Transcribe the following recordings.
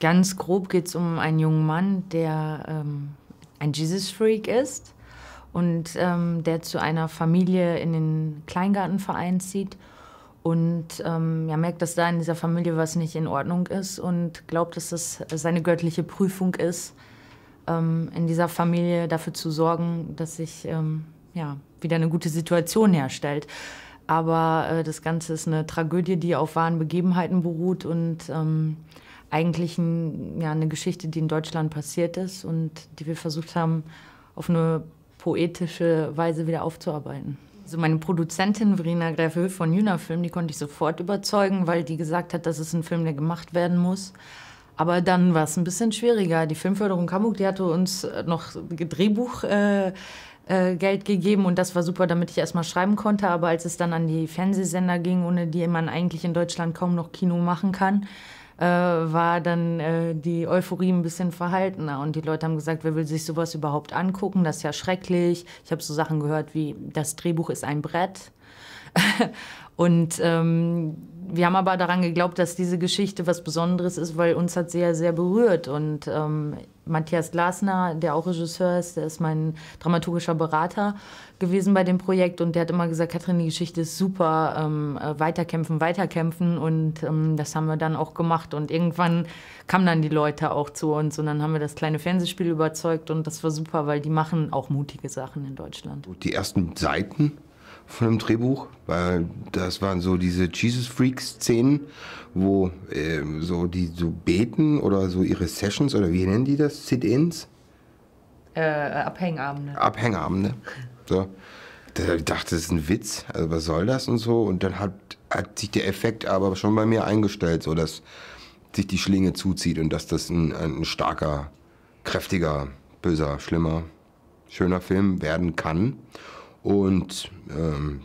Ganz grob geht es um einen jungen Mann, der ähm, ein Jesus-Freak ist und ähm, der zu einer Familie in den Kleingartenverein zieht und ähm, ja, merkt, dass da in dieser Familie was nicht in Ordnung ist und glaubt, dass das seine göttliche Prüfung ist, ähm, in dieser Familie dafür zu sorgen, dass sich ähm, ja, wieder eine gute Situation herstellt. Aber äh, das Ganze ist eine Tragödie, die auf wahren Begebenheiten beruht und ähm, eigentlich ein, ja, eine Geschichte, die in Deutschland passiert ist und die wir versucht haben, auf eine poetische Weise wieder aufzuarbeiten. Also meine Produzentin Verena Gräfe von Jünafilm, die konnte ich sofort überzeugen, weil die gesagt hat, das ist ein Film, der gemacht werden muss. Aber dann war es ein bisschen schwieriger. Die Filmförderung Hamburg, die hatte uns äh, noch Drehbuchgeld äh, äh, gegeben und das war super, damit ich erstmal schreiben konnte. Aber als es dann an die Fernsehsender ging, ohne die man eigentlich in Deutschland kaum noch Kino machen kann, äh, war dann äh, die Euphorie ein bisschen verhaltener. Und die Leute haben gesagt, wer will sich sowas überhaupt angucken? Das ist ja schrecklich. Ich habe so Sachen gehört wie, das Drehbuch ist ein Brett. Und ähm, wir haben aber daran geglaubt, dass diese Geschichte was Besonderes ist, weil uns hat sehr, sehr berührt. Und ähm, Matthias Glasner, der auch Regisseur ist, der ist mein dramaturgischer Berater gewesen bei dem Projekt und der hat immer gesagt, Katrin, die Geschichte ist super, ähm, äh, weiterkämpfen, weiterkämpfen und ähm, das haben wir dann auch gemacht und irgendwann kamen dann die Leute auch zu uns und dann haben wir das kleine Fernsehspiel überzeugt und das war super, weil die machen auch mutige Sachen in Deutschland. Die ersten Seiten von dem Drehbuch, weil das waren so diese Jesus Freak Szenen, wo äh, so die so beten oder so ihre Sessions oder wie nennen die das? Sit-ins? Äh, äh Abhängabende. Abhängabende. So. Da, ich dachte, das ist ein Witz, also was soll das und so. Und dann hat, hat sich der Effekt aber schon bei mir eingestellt, so dass sich die Schlinge zuzieht und dass das ein, ein starker, kräftiger, böser, schlimmer, schöner Film werden kann. Und, ähm,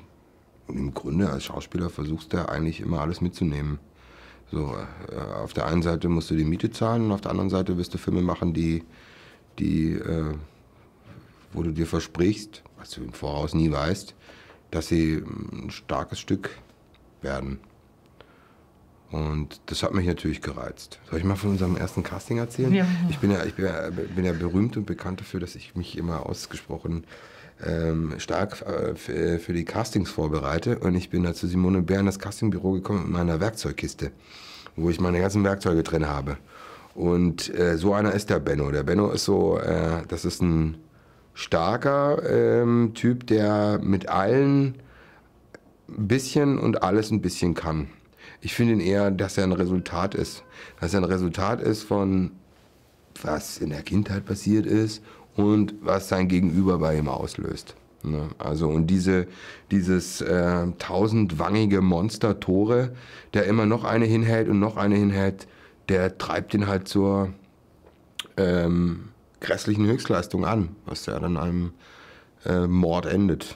im Grunde als Schauspieler versuchst du eigentlich immer alles mitzunehmen. So, äh, auf der einen Seite musst du die Miete zahlen und auf der anderen Seite wirst du Filme machen, die, die äh, wo du dir versprichst, was du im Voraus nie weißt, dass sie ähm, ein starkes Stück werden. Und das hat mich natürlich gereizt. Soll ich mal von unserem ersten Casting erzählen? Ja. Ich, bin ja, ich bin ja, bin ja berühmt und bekannt dafür, dass ich mich immer ausgesprochen ähm, stark äh, äh, für die Castings vorbereite. Und ich bin da zu Simone Bär in das Castingbüro gekommen mit meiner Werkzeugkiste, wo ich meine ganzen Werkzeuge drin habe. Und äh, so einer ist der Benno. Der Benno ist so, äh, das ist ein starker ähm, Typ, der mit allen ein bisschen und alles ein bisschen kann. Ich finde ihn eher, dass er ein Resultat ist. Dass er ein Resultat ist von was in der Kindheit passiert ist und was sein Gegenüber bei ihm auslöst. Ne? Also und diese, dieses äh, tausendwangige Monster Tore, der immer noch eine hinhält und noch eine hinhält, der treibt ihn halt zur ähm, grässlichen Höchstleistung an, was ja dann einem äh, Mord endet.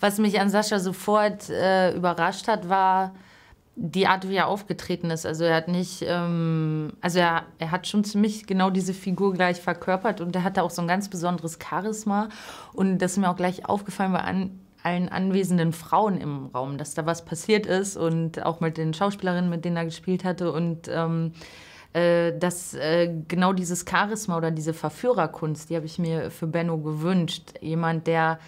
Was mich an Sascha sofort äh, überrascht hat, war, die Art, wie er aufgetreten ist. Also er hat nicht, ähm, also er, er hat schon ziemlich genau diese Figur gleich verkörpert und er hatte auch so ein ganz besonderes Charisma. Und das ist mir auch gleich aufgefallen bei an, allen anwesenden Frauen im Raum, dass da was passiert ist und auch mit den Schauspielerinnen, mit denen er gespielt hatte und ähm, äh, dass äh, genau dieses Charisma oder diese Verführerkunst, die habe ich mir für Benno gewünscht. Jemand, der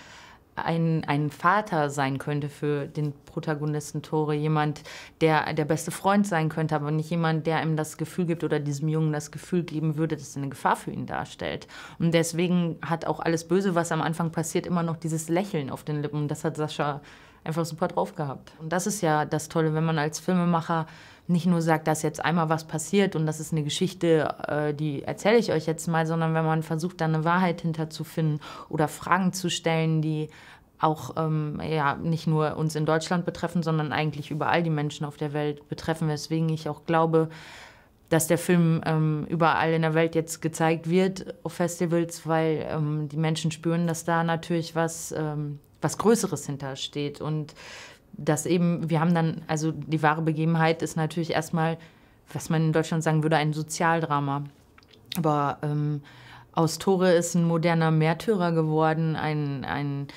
ein, ein Vater sein könnte für den Protagonisten Tore, jemand, der der beste Freund sein könnte, aber nicht jemand, der ihm das Gefühl gibt oder diesem Jungen das Gefühl geben würde, dass es eine Gefahr für ihn darstellt. Und deswegen hat auch alles Böse, was am Anfang passiert, immer noch dieses Lächeln auf den Lippen. Und das hat Sascha einfach super drauf gehabt. Und das ist ja das Tolle, wenn man als Filmemacher nicht nur sagt, dass jetzt einmal was passiert und das ist eine Geschichte, äh, die erzähle ich euch jetzt mal, sondern wenn man versucht, da eine Wahrheit hinterzufinden oder Fragen zu stellen, die auch ähm, ja, nicht nur uns in Deutschland betreffen, sondern eigentlich überall die Menschen auf der Welt betreffen, weswegen ich auch glaube, dass der Film ähm, überall in der Welt jetzt gezeigt wird auf Festivals, weil ähm, die Menschen spüren, dass da natürlich was, ähm, was Größeres hintersteht. Und dass eben, wir haben dann, also die wahre Begebenheit ist natürlich erstmal, was man in Deutschland sagen würde, ein Sozialdrama. Aber ähm, aus Tore ist ein moderner Märtyrer geworden, ein, ein,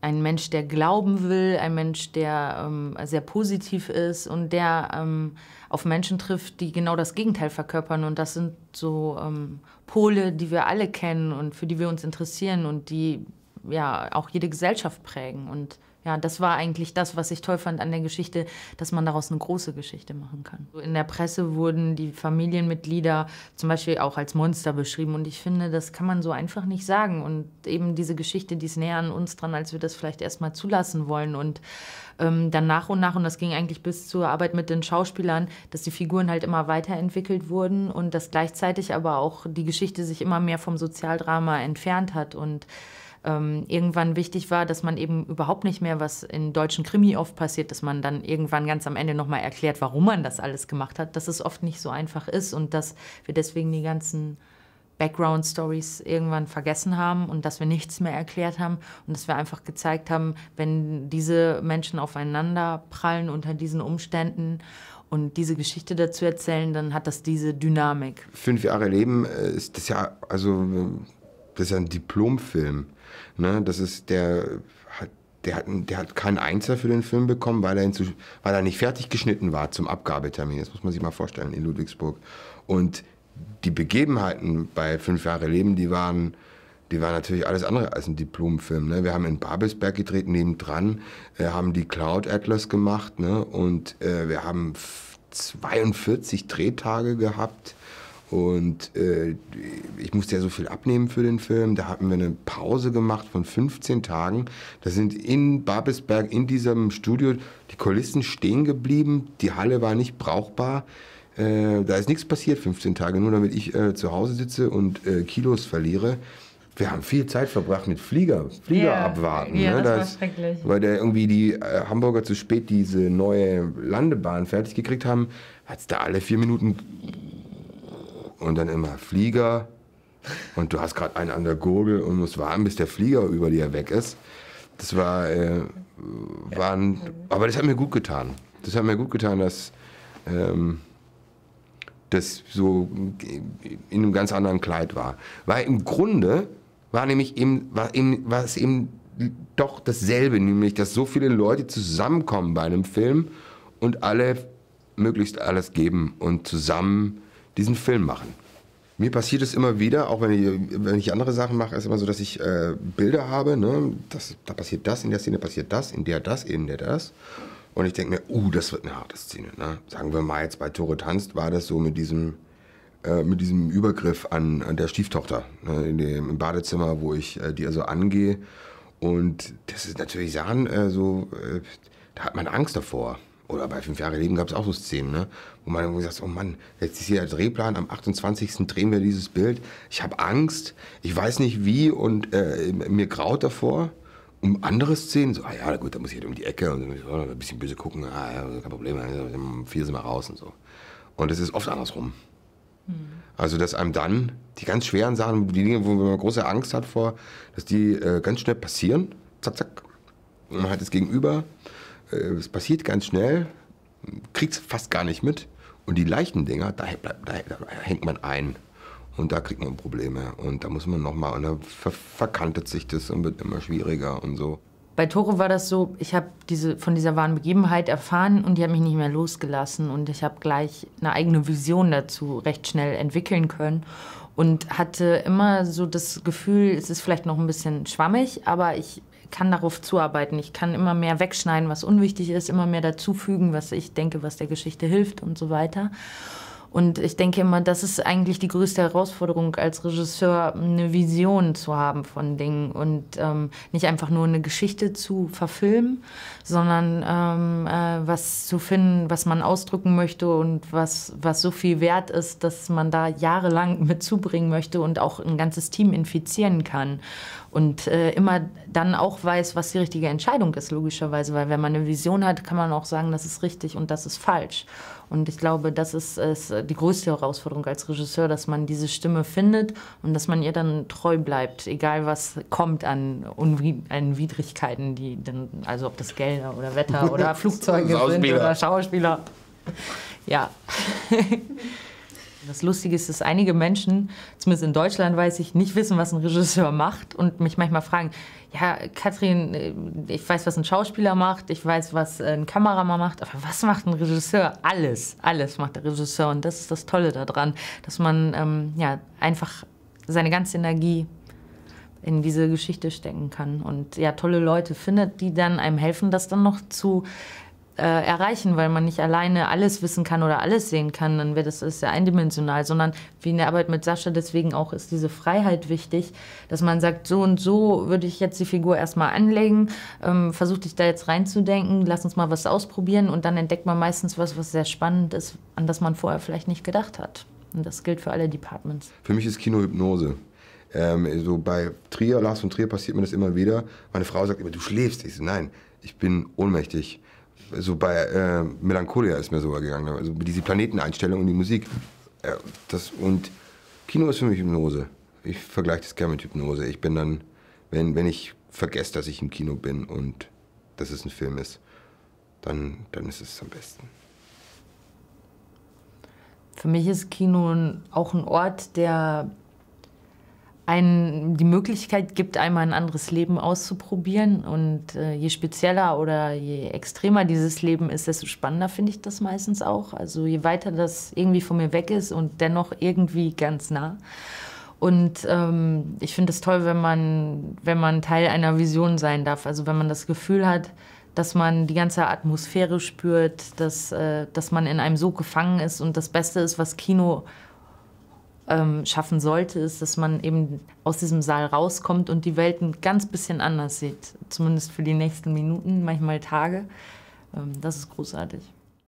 ein Mensch, der glauben will, ein Mensch, der ähm, sehr positiv ist und der ähm, auf Menschen trifft, die genau das Gegenteil verkörpern. Und das sind so ähm, Pole, die wir alle kennen und für die wir uns interessieren und die ja auch jede Gesellschaft prägen. Und ja, das war eigentlich das, was ich toll fand an der Geschichte, dass man daraus eine große Geschichte machen kann. In der Presse wurden die Familienmitglieder zum Beispiel auch als Monster beschrieben und ich finde, das kann man so einfach nicht sagen. Und eben diese Geschichte, die ist näher an uns dran, als wir das vielleicht erstmal zulassen wollen. Und ähm, dann nach und nach, und das ging eigentlich bis zur Arbeit mit den Schauspielern, dass die Figuren halt immer weiterentwickelt wurden und dass gleichzeitig aber auch die Geschichte sich immer mehr vom Sozialdrama entfernt hat. Und ähm, irgendwann wichtig war, dass man eben überhaupt nicht mehr, was in deutschen Krimi oft passiert, dass man dann irgendwann ganz am Ende nochmal erklärt, warum man das alles gemacht hat, dass es oft nicht so einfach ist und dass wir deswegen die ganzen Background-Stories irgendwann vergessen haben und dass wir nichts mehr erklärt haben und dass wir einfach gezeigt haben, wenn diese Menschen aufeinander prallen unter diesen Umständen und diese Geschichte dazu erzählen, dann hat das diese Dynamik. Fünf Jahre Leben äh, ist das ja, also das ist ja ein Diplomfilm. Ne? Das ist der hat der hat, der hat keinen Einser für den Film bekommen, weil er, hinzu, weil er nicht fertig geschnitten war zum Abgabetermin. Das muss man sich mal vorstellen in Ludwigsburg. Und die Begebenheiten bei Fünf Jahre Leben, die waren, die waren natürlich alles andere als ein Diplomfilm. Ne? Wir haben in Babelsberg gedreht, nebendran, äh, haben die Cloud Atlas gemacht ne? und äh, wir haben 42 Drehtage gehabt und äh, ich musste ja so viel abnehmen für den Film. Da hatten wir eine Pause gemacht von 15 Tagen. Da sind in Babelsberg, in diesem Studio, die Kulissen stehen geblieben. Die Halle war nicht brauchbar. Äh, da ist nichts passiert 15 Tage, nur damit ich äh, zu Hause sitze und äh, Kilos verliere. Wir haben viel Zeit verbracht mit Flieger, Flieger yeah. abwarten. Ja, ne? das, das war Weil der irgendwie die äh, Hamburger zu spät diese neue Landebahn fertig gekriegt haben, hat es da alle vier Minuten und dann immer Flieger und du hast gerade einen an der Gurgel und musst warten, bis der Flieger über dir weg ist. Das war, äh, waren, aber das hat mir gut getan. Das hat mir gut getan, dass ähm, das so in einem ganz anderen Kleid war. Weil im Grunde war nämlich eben, war eben, war es eben doch dasselbe, nämlich, dass so viele Leute zusammenkommen bei einem Film und alle möglichst alles geben und zusammen diesen Film machen. Mir passiert es immer wieder, auch wenn ich, wenn ich andere Sachen mache, ist immer so, dass ich äh, Bilder habe. Ne? Das, da passiert das, in der Szene passiert das, in der das, in der das. Und ich denke mir, uh, das wird eine harte Szene. Ne? Sagen wir mal, jetzt bei Tore tanzt war das so mit diesem, äh, mit diesem Übergriff an, an der Stieftochter ne? in dem, im Badezimmer, wo ich äh, die also angehe. Und das ist natürlich Sachen, äh, so, äh, da hat man Angst davor. Oder bei Fünf Jahre Leben gab es auch so Szenen, ne? wo man irgendwie sagt, oh Mann, jetzt ist hier der Drehplan, am 28. drehen wir dieses Bild. Ich habe Angst, ich weiß nicht wie und äh, mir graut davor. Um andere Szenen, so, ah ja, gut, da muss ich halt um die Ecke und so, ein bisschen böse gucken, ah ja, kein Problem, vier sind wir raus und so. Und es ist oft andersrum. Mhm. Also, dass einem dann die ganz schweren Sachen, die Dinge, wo man große Angst hat vor, dass die äh, ganz schnell passieren, zack, zack. Und man hat das Gegenüber äh, es passiert ganz schnell, kriegt's fast gar nicht mit. Und die leichten Dinger, da, da, da, hängt man ein. Und da kriegt man Probleme. Und da muss man nochmal, und da ver verkantet sich das und wird immer schwieriger und so. Bei Toro war das so, ich habe diese, von dieser wahren Begebenheit erfahren und die hat mich nicht mehr losgelassen. Und ich habe gleich eine eigene Vision dazu recht schnell entwickeln können. Und hatte immer so das Gefühl, es ist vielleicht noch ein bisschen schwammig, aber ich kann darauf zuarbeiten. Ich kann immer mehr wegschneiden, was unwichtig ist, immer mehr dazufügen, was ich denke, was der Geschichte hilft und so weiter. Und ich denke immer, das ist eigentlich die größte Herausforderung als Regisseur, eine Vision zu haben von Dingen und ähm, nicht einfach nur eine Geschichte zu verfilmen, sondern ähm, äh, was zu finden, was man ausdrücken möchte und was, was so viel wert ist, dass man da jahrelang mit zubringen möchte und auch ein ganzes Team infizieren kann und äh, immer dann auch weiß, was die richtige Entscheidung ist, logischerweise, weil wenn man eine Vision hat, kann man auch sagen, das ist richtig und das ist falsch. Und ich glaube, das ist, ist die größte Herausforderung als Regisseur, dass man diese Stimme findet und dass man ihr dann treu bleibt, egal was kommt an, an Widrigkeiten, die dann, also ob das Gelder oder Wetter oder Flugzeuge sind oder Schauspieler. Ja. Das Lustige ist, dass einige Menschen, zumindest in Deutschland weiß ich, nicht wissen, was ein Regisseur macht und mich manchmal fragen, ja, Katrin, äh, ich weiß, was ein Schauspieler macht, ich weiß, was ein Kameramann macht, aber was macht ein Regisseur? Alles, alles macht der Regisseur und das ist das Tolle daran, dass man ähm, ja, einfach seine ganze Energie in diese Geschichte stecken kann und ja, tolle Leute findet, die dann einem helfen, das dann noch zu äh, erreichen, weil man nicht alleine alles wissen kann oder alles sehen kann, dann wäre das ist ja eindimensional, sondern wie in der Arbeit mit Sascha, deswegen auch ist diese Freiheit wichtig, dass man sagt, so und so würde ich jetzt die Figur erstmal anlegen, ähm, versuch dich da jetzt reinzudenken, lass uns mal was ausprobieren und dann entdeckt man meistens was, was sehr spannend ist, an das man vorher vielleicht nicht gedacht hat. Und das gilt für alle Departments. Für mich ist Kinohypnose. Ähm, so bei Trier, Lars von Trier passiert mir das immer wieder. Meine Frau sagt immer, du schläfst. Ich so, nein, ich bin ohnmächtig so bei äh, Melancholia ist mir sogar gegangen. Also diese Planeteneinstellung und die Musik. Äh, das, und Kino ist für mich Hypnose. Ich vergleiche das gerne mit Hypnose. Ich bin dann, wenn, wenn ich vergesse, dass ich im Kino bin und dass es ein Film ist, dann, dann ist es am besten. Für mich ist Kino auch ein Ort, der einen, die Möglichkeit gibt, einmal ein anderes Leben auszuprobieren. Und äh, je spezieller oder je extremer dieses Leben ist, desto spannender finde ich das meistens auch. Also je weiter das irgendwie von mir weg ist und dennoch irgendwie ganz nah. Und ähm, ich finde es toll, wenn man, wenn man Teil einer Vision sein darf. Also wenn man das Gefühl hat, dass man die ganze Atmosphäre spürt, dass, äh, dass man in einem so gefangen ist und das Beste ist, was Kino ähm, schaffen sollte, ist, dass man eben aus diesem Saal rauskommt und die Welt ein ganz bisschen anders sieht. Zumindest für die nächsten Minuten, manchmal Tage. Ähm, das ist großartig.